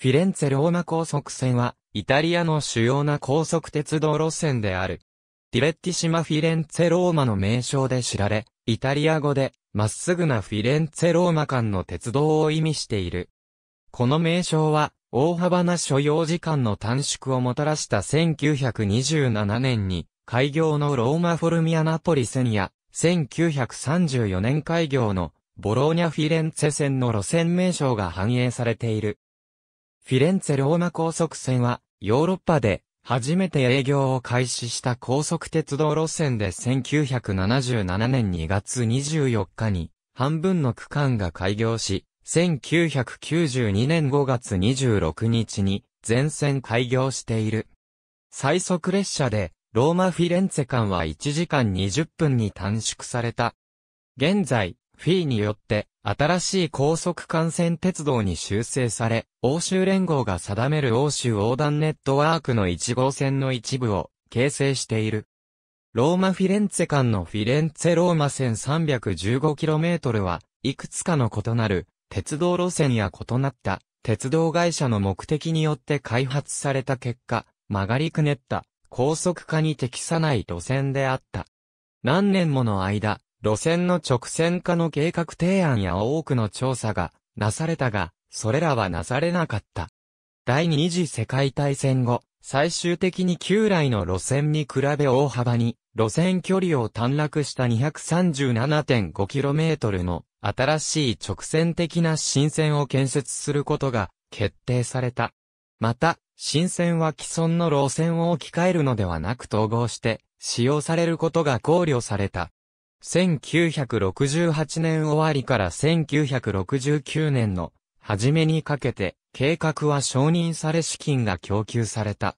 フィレンツェ・ローマ高速線は、イタリアの主要な高速鉄道路線である。ディレッティシマフィレンツェ・ローマの名称で知られ、イタリア語で、まっすぐなフィレンツェ・ローマ間の鉄道を意味している。この名称は、大幅な所要時間の短縮をもたらした1927年に、開業のローマ・フォルミア・ナポリ線や、1934年開業のボローニャ・フィレンツェ線の路線名称が反映されている。フィレンツェローマ高速線は、ヨーロッパで初めて営業を開始した高速鉄道路線で1977年2月24日に半分の区間が開業し、1992年5月26日に全線開業している。最速列車でローマ・フィレンツェ間は1時間20分に短縮された。現在、フィーによって新しい高速幹線鉄道に修正され、欧州連合が定める欧州横断ネットワークの1号線の一部を形成している。ローマ・フィレンツェ間のフィレンツェ・ローマ線 315km は、いくつかの異なる鉄道路線や異なった鉄道会社の目的によって開発された結果、曲がりくねった高速化に適さない路線であった。何年もの間、路線の直線化の計画提案や多くの調査がなされたが、それらはなされなかった。第二次世界大戦後、最終的に旧来の路線に比べ大幅に路線距離を短絡した 237.5km の新しい直線的な新線を建設することが決定された。また、新線は既存の路線を置き換えるのではなく統合して使用されることが考慮された。1968年終わりから1969年の初めにかけて計画は承認され資金が供給された。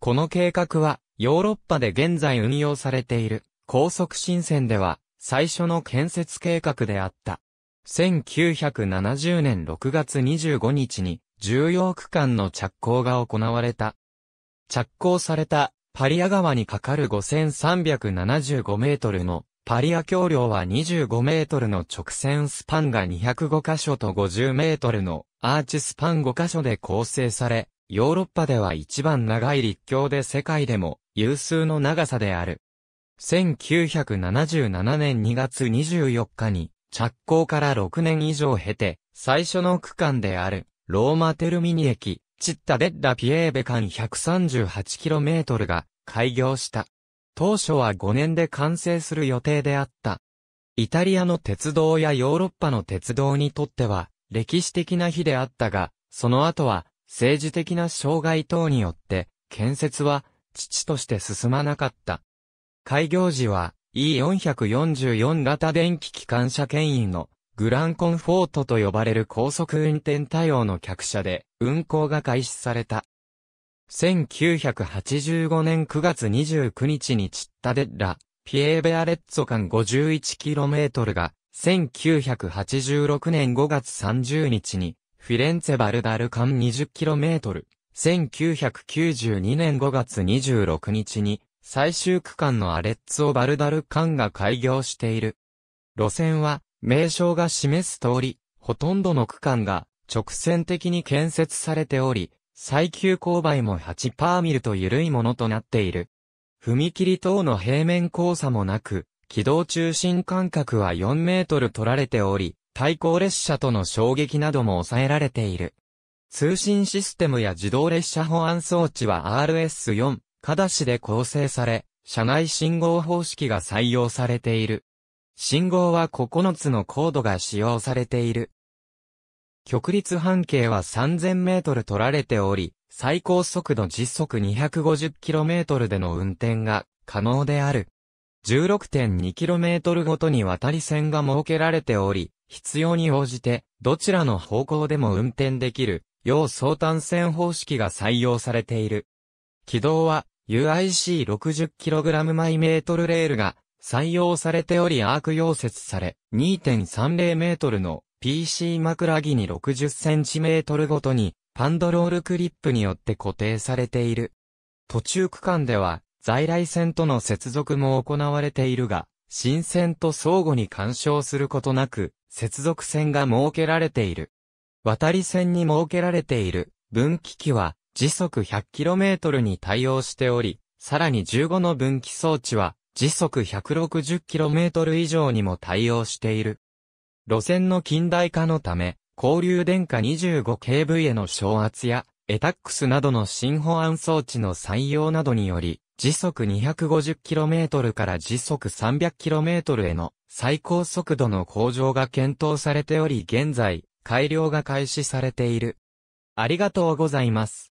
この計画はヨーロッパで現在運用されている高速新線では最初の建設計画であった。1970年6月25日に重要区間の着工が行われた。着工されたパリア川に架かる5375メートルのパリア橋梁は25メートルの直線スパンが205箇所と50メートルのアーチスパン5箇所で構成され、ヨーロッパでは一番長い立橋で世界でも有数の長さである。1977年2月24日に着工から6年以上経て、最初の区間であるローマテルミニ駅、チッタ・デッラ・ピエーベ間 138km が開業した。当初は5年で完成する予定であった。イタリアの鉄道やヨーロッパの鉄道にとっては、歴史的な日であったが、その後は、政治的な障害等によって、建設は、父として進まなかった。開業時は、E444 型電気機関車牽引の、グランコンフォートと呼ばれる高速運転対応の客車で、運行が開始された。1985年9月29日にチッタデッラ、ピエーベアレッツォ間 51km が、1986年5月30日に、フィレンツェバルダル間 20km、1992年5月26日に、最終区間のアレッツォバルダル間が開業している。路線は、名称が示す通り、ほとんどの区間が直線的に建設されており、最急勾配も8パーミルと緩いものとなっている。踏切等の平面交差もなく、軌道中心間隔は4メートル取られており、対向列車との衝撃なども抑えられている。通信システムや自動列車保安装置は RS4、カダシで構成され、車内信号方式が採用されている。信号は9つのコードが使用されている。極率半径は3000メートル取られており、最高速度時速 250km での運転が可能である。16.2km ごとに渡り線が設けられており、必要に応じて、どちらの方向でも運転できる、要相単線方式が採用されている。軌道は、UIC60kg マイメートルレールが採用されておりアーク溶接され、2.30メートルの PC 枕木に 60cm ごとにパンドロールクリップによって固定されている。途中区間では在来線との接続も行われているが、新線と相互に干渉することなく、接続線が設けられている。渡り線に設けられている分岐器は時速 100km に対応しており、さらに15の分岐装置は時速 160km 以上にも対応している。路線の近代化のため、交流電化 25kV への昇圧や、エタックスなどの新保安装置の採用などにより、時速 250km から時速 300km への最高速度の向上が検討されており現在、改良が開始されている。ありがとうございます。